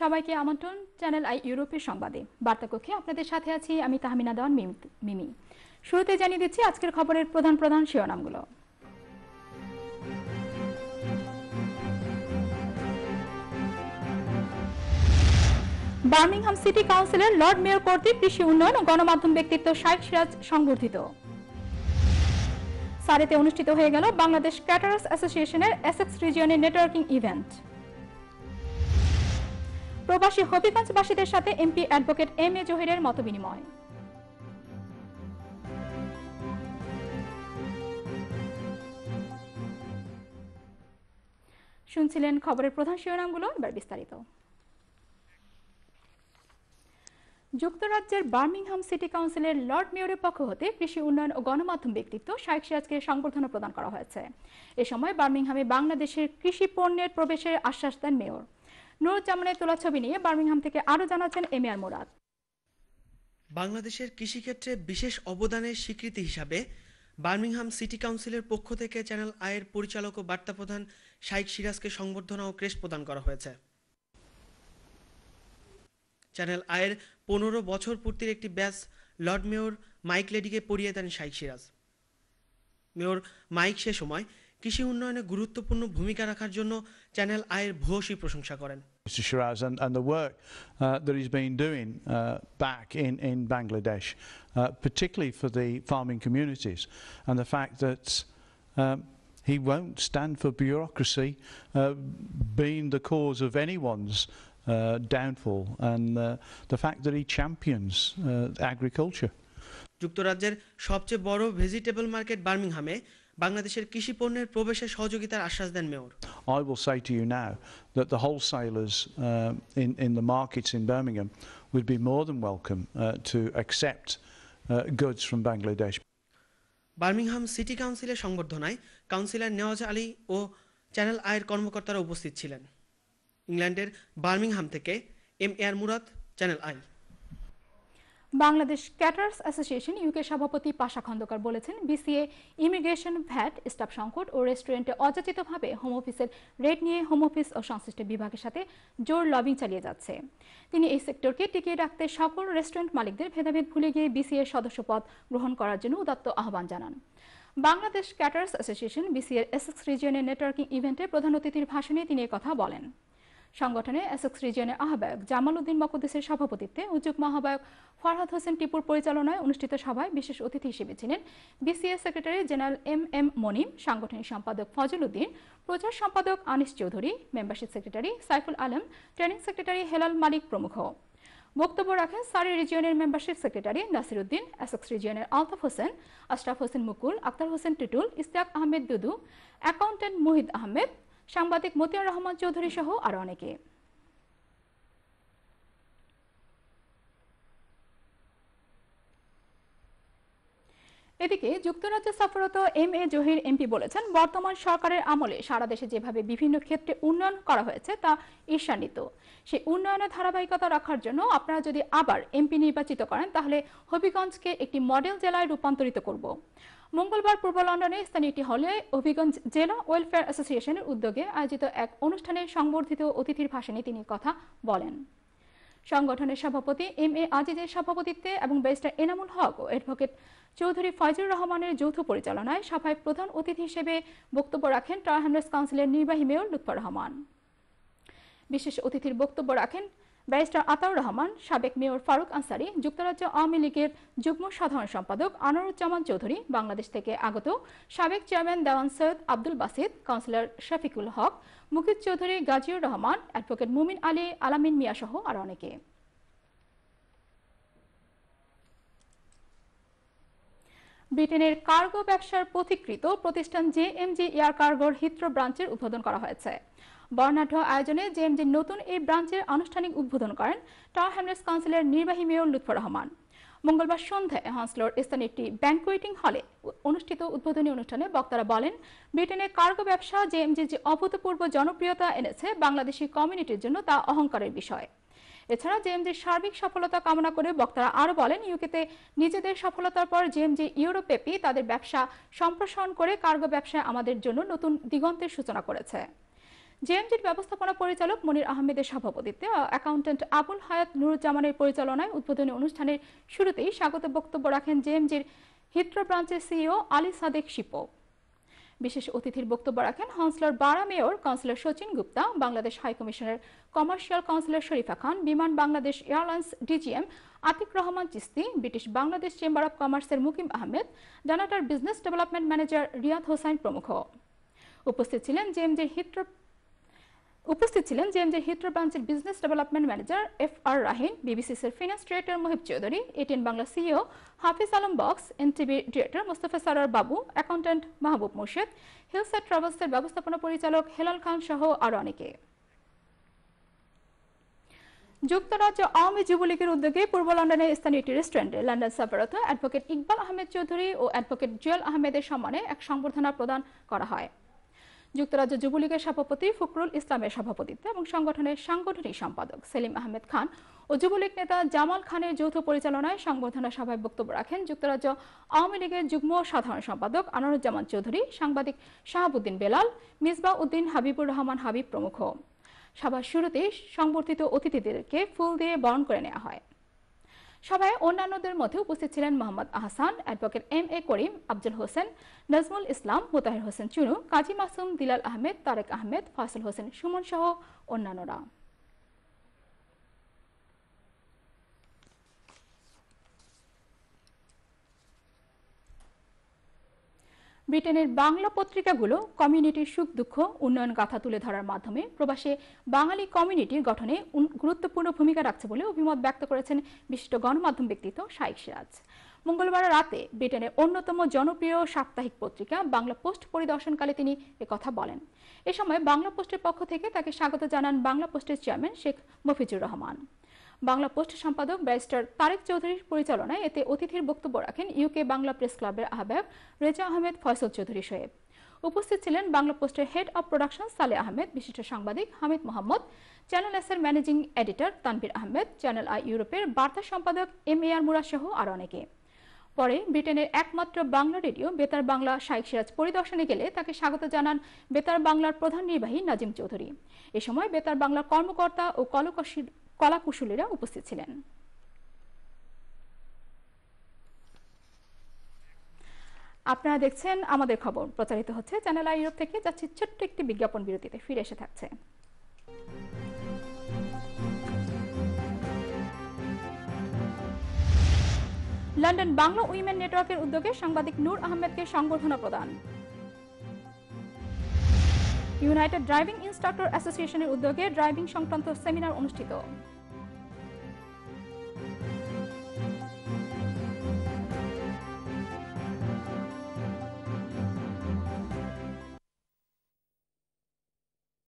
সবাইকে আমন্ত্রণ channel I ইউরোপের সংবাদে বার্তাকক্ষে আপনাদের সাথে আছি আমি তাহমিনা দেওয়ান মিমি শুরুতে জানিয়ে দিচ্ছি আজকের খবরের প্রধান প্রধান শিরোনামগুলো বার্মিংহাম সিটি কাউন্সিলের লর্ড মেয়র কর্তৃক কৃষি উন্নয়ন ও গণমাধ্যম ব্যক্তিত্ব শাইক সিরাজ সংবর্ধিত সারেতে অনুষ্ঠিত হয়ে গেল বাংলাদেশ ক্যাটারাস অ্যাসোসিয়েশনের এসএক্স রিজিয়নের নেটওয়ার্কিং ইভেন্ট প্রবাসী হবিগঞ্জবাসীদের সাথে এমপি অ্যাডভোকেট এম এ জহিরের বিনিময় শুনছিলেন খবরের প্রধান শিরোনামগুলো এবার বিস্তারিত যুক্তরাজ্যের বার্মিংহাম সিটি কাউন্সিলের লর্ড মেয়রের পক্ষ হতে কৃষি উন্নয়ন ও গণমাধ্যম ব্যক্তিত্ব শাহেক সিরাজকে সংবর্ধনা প্রদান করা হয়েছে এ সময় বার্মিংহামে বাংলাদেশের কৃষি পণ্যের প্রবেশের আশ্বাস দেন মেয়র নুরুজ্জামানের তোলা ছবি নিয়ে বার্মিংহাম থেকে আরও জানাচ্ছেন এম আর মোরাদ বাংলাদেশের কৃষিক্ষেত্রে বিশেষ অবদানের স্বীকৃতি হিসাবে বার্মিংহাম সিটি কাউন্সিলের পক্ষ থেকে চ্যানেল আয়ের পরিচালক ও বার্তা প্রধান শাইক সিরাজকে সংবর্ধনা ও ক্রেস্ট প্রদান করা হয়েছে চ্যানেল আয়ের পনেরো বছর পূর্তির একটি ব্যাস লর্ড মেয়র মাইক লেডিকে পড়িয়ে দেন শাইক সিরাজ মেয়র মাইক সে সময় কৃষি উন্নয়নে গুরুত্বপূর্ণ ভূমিকা রাখার জন্য চ্যানেল আয়ের ভূয়সী প্রশংসা করেন Mr Shiraz and, and the work uh, that he's been doing uh, back in, in Bangladesh, uh, particularly for the farming communities, and the fact that um, he won't stand for bureaucracy uh, being the cause of anyone's uh, downfall, and uh, the fact that he champions agriculture. যুক্তরাজ্যের সবচেয়ে বড় vegetable market বার্মিংহামে বাংলাদেশের কৃষি পণ্যের প্রবেশে সহযোগিতার আশ্বাস দেন mayor I will say to you now that the wholesalers in in the markets in Birmingham will be more than welcome to accept goods from Bangladesh Birmingham city কাউন্সিলের সংবর্ধনায় কাউন্সিলর নেওয়াজ আলী ও চ্যানেল আয়ের কর্মকর্তারা উপস্থিত ছিলেন ইংল্যান্ডের বার্মিংহাম থেকে M A R Murad channel I Bangladesh caterers association UK সভাপতি পাশা খন্দকার বলেছেন বিসিএ ইমিগ্রেশন ভ্যাট স্টাফ সংকট ও রেস্টুরেন্টে অযাচিতভাবে হোম অফিসের রেট নিয়ে হোম অফিস ও সংশ্লিষ্ট বিভাগের সাথে জোর লবিং চালিয়ে যাচ্ছে তিনি এই সেক্টরকে টিকিয়ে রাখতে সকল রেস্টুরেন্ট মালিকদের ভেদাভেদ ভুলে গিয়ে বিসিএ সদস্যপদ গ্রহণ করার জন্য উদাত্ত আহ্বান জানান বাংলাদেশ ক্যাটার্স অ্যাসোসিয়েশন বিসিএর এসএক্স রিজিয়নের নেটওয়ার্কিং ইভেন্টে প্রধান অতিথির ভাষণে তিনি কথা বলেন সংগঠনে এসেক্স রিজিয়নের আহ্বায়ক জামাল উদ্দিন মকদ্দেসের সভাপতিত্বে উদ্যোগ মহাবায়ক ফরহাদ হোসেন টিপুর পরিচালনায় অনুষ্ঠিত সভায় বিশেষ অতিথি হিসেবে ছিলেন BCS secretary general M M Monim সাংগঠনিক সম্পাদক ফজল উদ্দিন প্রচার সম্পাদক Anis Chowdhury membership secretary Saiful Alam training secretary Helal Malik প্রমুখ বক্তব্য রাখেন সারি রিজিয়নের membership secretary Nasir Uddin Essex রিজিয়নের আলতাফ হোসেন আশরাফ হোসেন মুকুল আক্তার হোসেন টিটুল ইস্তাক আহমেদ দুদু অ্যাকাউন্টেন্ট মুহিদ আহমেদ সাংবাদিক মতিউর রহমান চৌধুরী সহ আরো অনেকে এদিকে যুক্তরাজ্যে সফররত এম এ জহির এমপি বলেছেন বর্তমান সরকারের আমলে সারা দেশে যেভাবে বিভিন্ন ক্ষেত্রে উন্নয়ন করা হয়েছে তা ঈর্ষান্বিত সেই উন্নয়নের ধারাবাহিকতা রাখার জন্য আপনারা যদি আবার এমপি নির্বাচিত করেন তাহলে হবিগঞ্জকে একটি মডেল জেলায় রূপান্তরিত করব মঙ্গলবার পূর্ব লন্ডনে স্থানীয় একটি হলে হবিগঞ্জ জেলা ওয়েলফেয়ার অ্যাসোসিয়েশনের উদ্যোগে আয়োজিত এক অনুষ্ঠানে সংবর্ধিত অতিথির ভাষণে তিনি কথা বলেন সংগঠনের সভাপতি এম এ আজিজের সভাপতিত্বে এবং ব্যারিস্টার এনামুল হক ও অ্যাডভোকেট চৌধুরী ফয়জুর রহমানের যৌথ পরিচালনায় সভায় প্রধান অতিথি হিসেবে বক্তব্য রাখেন ট্রাই কাউন্সিলের নির্বাহী মেয়র লুৎফর রহমান বিশেষ অতিথির বক্তব্য রাখেন ব্যারিস্টার আতাউর রহমান সাবেক মেয়র ফারুক আনসারি যুক্তরাজ্য আওয়ামী লীগের যুগ্ম সাধারণ সম্পাদক আনোয়ারুজ্জামান চৌধুরী বাংলাদেশ থেকে আগত সাবেক chairman Dewan Syed Abdul Basid councillor Shafiqul Haque Mukit Chowdhury Gaziur Rahman advocate Mumin Ali আলামিন মিয়া সহ আরও অনেকে ব্রিটেনের কার্গো ব্যবসার পথিকৃত প্রতিষ্ঠান জেএমজি এয়ার কার্গোর হিত্র ব্রাঞ্চের উদ্বোধন করা হয়েছে বর্ণাঢ্য আয়োজনে জেএমজির নতুন এই ব্রাঞ্চের আনুষ্ঠানিক উদ্বোধন করেন টাওয়ার হ্যামলেটস কাউন্সিলের নির্বাহী মেয়র লুৎফর রহমান মঙ্গলবার সন্ধ্যায় হ্যান্সলোর স্থানীয় একটি ব্যাংকুয়েটিং হলে অনুষ্ঠিত উদ্বোধনী অনুষ্ঠানে বক্তারা বলেন ব্রিটেনে কার্গো ব্যবসা জেএমজি যে অভূতপূর্ব জনপ্রিয়তা এনেছে বাংলাদেশি কমিউনিটির জন্য তা অহংকারের বিষয় এছাড়া জেএমজির সার্বিক সফলতা কামনা করে বক্তারা আরও বলেন ইউকেতে নিজেদের সফলতার পর জেএমজি ইউরোপেপি তাদের ব্যবসা সম্প্রসারণ করে কার্গো ব্যবসায় আমাদের জন্য নতুন দিগন্তের সূচনা করেছে জেএমজির ব্যবস্থাপনা পরিচালক মনির আহমেদের সভাপতিত্বে অ্যাকাউন্ট্যান্ট আবুল হায়াত নুরুজ্জামানের পরিচালনায় উদ্বোধনী অনুষ্ঠানের শুরুতেই স্বাগত বক্তব্য রাখেন জেএমজির হিত্র ব্রাঞ্চের সিইও আলী সাদেক শিপো বিশেষ অতিথির বক্তব্য রাখেন হনসলার borough mayor councillor Sachin Gupta Bangladesh হাইকমিশনের commercial councillor Sharifa Khan Biman Bangladesh airlines DGM Atiq Rahman Chishti British Bangladesh chamber of কমার্সের মুকিম আহমেদ ডানাটার business development manager Riyad Hossain প্রমুখ উপস্থিত ছিলেন জেএমজির হিট্রপ উপস্থিত ছিলেন জেএমজির হিত্র ব্রাঞ্চের business development manager F R Rahin বিবিসিসির finance director Mohib Chowdhury ATN Bangla CEO e Hafiz Alam Bakhsh NTB director Mostafa সারার বাবু অ্যাকাউন্ট্যান্ট মাহবুব মোর্শেদ হিলসেট এর ব্যবস্থাপনা পরিচালক হেলাল খান সহ আরও অনেকে যুক্তরাজ্য আওয়ামী যুবলীগের উদ্যোগে পূর্ব লন্ডনের স্থানীয় একটি রেস্টুরেন্টে লন্ডন সফররত অ্যাডভোকেট ইকবাল আহমেদ চৌধুরী ও অ্যাডভোকেট জুয়েল আহমেদের সম্মানে এক সংবর্ধনা প্রদান করা হয় যুক্তরাজ্য যুবলীগের সভাপতি ফখরুল ইসলামের সভাপতিত্বে এবং সংগঠনের সাংগঠনিক সম্পাদক সেলিম আহমেদ খান ও যুবলীগ নেতা জামাল খানের যৌথ পরিচালনায় সংবর্ধনা সভায় বক্তব্য রাখেন যুক্তরাজ্য আওয়ামী লীগের যুগ্ম সাধারণ সম্পাদক আনারুজ্জামান চৌধুরী সাংবাদিক শাহাবুদ্দিন বেলাল মিসবা উদ্দিন হাবিবুর রহমান হাবিব প্রমুখ সভার শুরুতে সংবর্ধিত অতিথিদেরকে ফুল দিয়ে বরণ করে নেওয়া হয় সভায় অন্যান্যদের মধ্যে উপস্থিত ছিলেন Mohammad Ahsan advocate M A Karim Abdul Hossain Nazmul Islam Motaher Hossain Chunu Kazi Masum Dilal Ahmed Tareq Ahmed Fasal Hossain Suman সহ অন্যান্যরা ব্রিটেনের বাংলা পত্রিকাগুলো কমিউনিটির সুখ দুঃখ উন্নয়ন গাথা তুলে ধরার মাধ্যমে প্রবাসে বাঙালি কমিউনিটি গঠনে গুরুত্বপূর্ণ ভূমিকা রাখছে বলে অভিমত ব্যক্ত করেছেন বিশিষ্ট গণমাধ্যম ব্যক্তিত্ব শাইক সিরাজ মঙ্গলবার রাতে ব্রিটেনের অন্যতম জনপ্রিয় সাপ্তাহিক পত্রিকা বাংলা পোস্ট পরিদর্শনকালে তিনি কথা বলেন এ সময় বাংলা পোস্টের পক্ষ থেকে তাকে স্বাগত জানান বাংলা পোস্টের চেয়ারম্যান শেখ মফিজুর রহমান বাংলা পোস্ট সম্পাদক ব্যারিস্টার তারেক চৌধুরীর পরিচালনায় এতে অতিথির বক্তব্য রাখেন ইউকে বাংলা প্রেস ক্লাবের আহ্বায়ক রেজা আহমেদ ফয়সল চৌধুরী সোহেব উপস্থিত ছিলেন বাংলা পোস্টের হেড অব প্রোডাকশন সালে আহমেদ বিশিষ্ট সাংবাদিক হামিদ মোহাম্মদ চ্যানেল এসের managing editor Tanvir Ahmed channel I ইউরোপের বার্তা সম্পাদক এম এ আর মুরা সহ আরও অনেকে পরে ব্রিটেনের একমাত্র বাংলা রেডিও বেতার বাংলা শাইক সিরাজ পরিদর্শনে গেলে তাকে স্বাগত জানান বেতার বাংলার প্রধান নির্বাহী নাজিম চৌধুরী এ সময় বেতার বাংলার কর্মকর্তা ও কলকশির কলাকুশলীরা উপস্থিত ছিলেন আপনারা দেখছেন আমাদের খবর প্রচারিত হচ্ছে চ্যানেল আই ইউরোপ থেকে যাচ্ছে ছোট্ট একটি বিজ্ঞাপন বিরতিতে ফিরে এসে থাকছে লন্ডন বাংলা উইমেন নেটওয়ার্কের উদ্যোগে সাংবাদিক নূর আহমেদকে সংবর্ধনা প্রদান ইউনাইটেড ড্রাইভিং ইনস্ট্রাক্টর অ্যাসোসিয়েশনের উদ্যোগে ড্রাইভিং সংক্রান্ত সেমিনার অনুষ্ঠিত